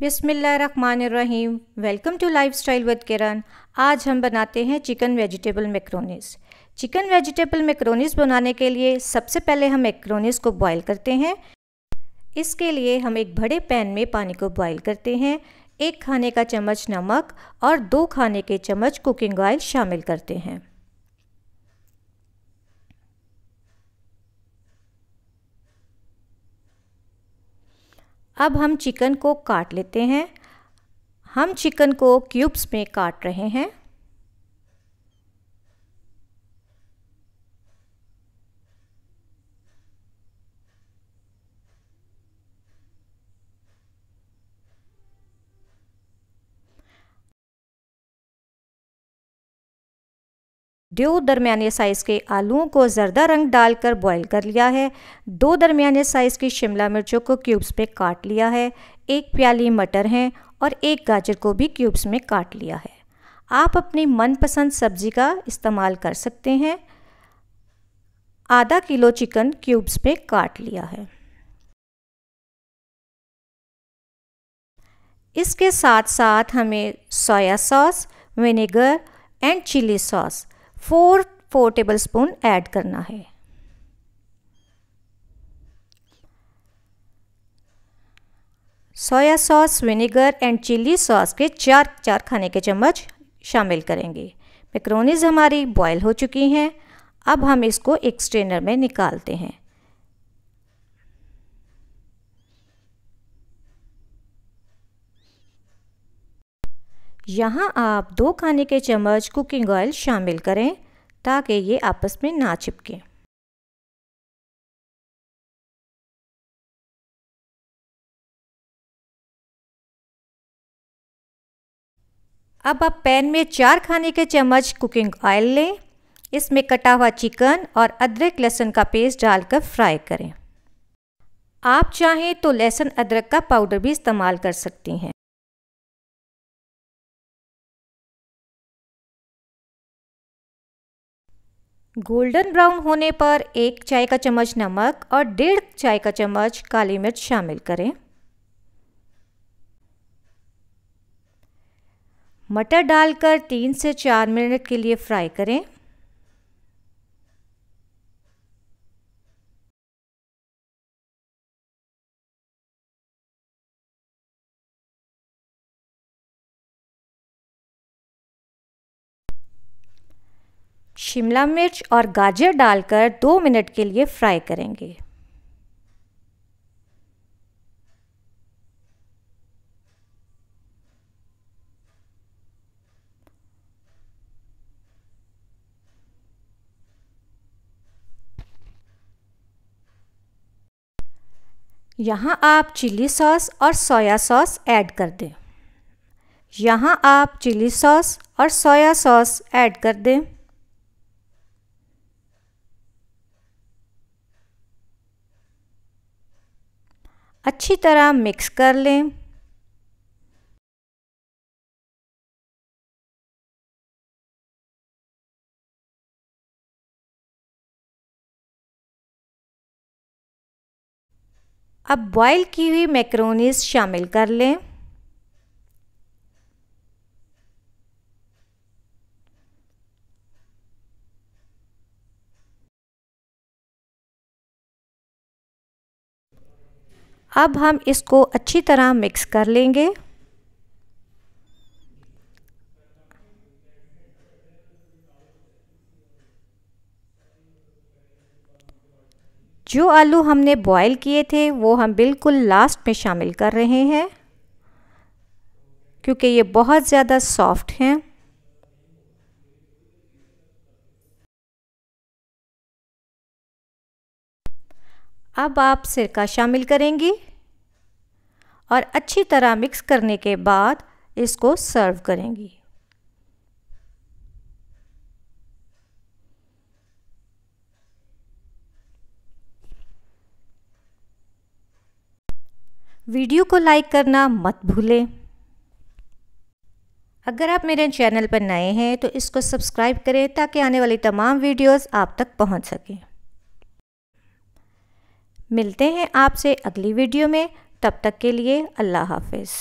बिसमीम welcome to lifestyle with Kiran आज हम बनाते हैं chicken vegetable macaronis chicken vegetable macaronis बनाने के लिए सबसे पहले हम मैक्रोनीस को बॉईल करते हैं इसके लिए हम एक बड़े पैन में पानी को बॉईल करते हैं एक खाने का चम्मच नमक और दो खाने के चम्मच कुकिंग ऑयल शामिल करते हैं अब हम चिकन को काट लेते हैं हम चिकन को क्यूब्स में काट रहे हैं दो दरमियाने साइज़ के आलूओं को ज़रदा रंग डालकर बॉईल कर लिया है दो दरमियाने साइज़ की शिमला मिर्चों को क्यूब्स में काट लिया है एक प्याली मटर हैं और एक गाजर को भी क्यूब्स में काट लिया है आप अपनी मनपसंद सब्जी का इस्तेमाल कर सकते हैं आधा किलो चिकन क्यूब्स पे काट लिया है इसके साथ साथ हमें soya sauce vinegar and chilli sauce four four tablespoon add करना है soya sauce vinegar and chilli sauce के चार चार खाने के चम्मच शामिल करेंगे मैक्रोनीज हमारी बॉयल हो चुकी हैं अब हम इसको एक स्ट्रेनर में निकालते हैं यहाँ आप दो खाने के चम्मच कुकिंग ऑयल शामिल करें ताकि ये आपस में ना चिपकें अब आप पैन में चार खाने के चम्मच कुकिंग ऑयल लें इसमें कटा हुआ चिकन और अदरक लहसुन का पेस्ट डालकर फ्राई करें आप चाहें तो लहसुन अदरक का पाउडर भी इस्तेमाल कर सकती हैं गोल्डन ब्राउन होने पर एक चाय का चम्मच नमक और डेढ़ चाय का चम्मच काली मिर्च शामिल करें मटर डालकर तीन से चार मिनट के लिए फ्राई करें शिमला मिर्च और गाजर डालकर दो मिनट के लिए फ्राई करेंगे यहाँ आप चिली सॉस और सोया सॉस ऐड कर दें यहाँ आप चिली सॉस और सोया सॉस ऐड कर दें अच्छी तरह मिक्स कर लें अब बॉईल की हुई मैक्रोनीज शामिल कर लें अब हम इसको अच्छी तरह मिक्स कर लेंगे जो आलू हमने बॉईल किए थे वो हम बिल्कुल लास्ट में शामिल कर रहे हैं क्योंकि ये बहुत ज़्यादा सॉफ्ट हैं अब आप सिरका शामिल करेंगी और अच्छी तरह मिक्स करने के बाद इसको सर्व करेंगी वीडियो को लाइक करना मत भूलें अगर आप मेरे चैनल पर नए हैं तो इसको सब्सक्राइब करें ताकि आने वाली तमाम वीडियोस आप तक पहुंच सकें मिलते हैं आपसे अगली वीडियो में तब तक के लिए अल्लाह हाफिज़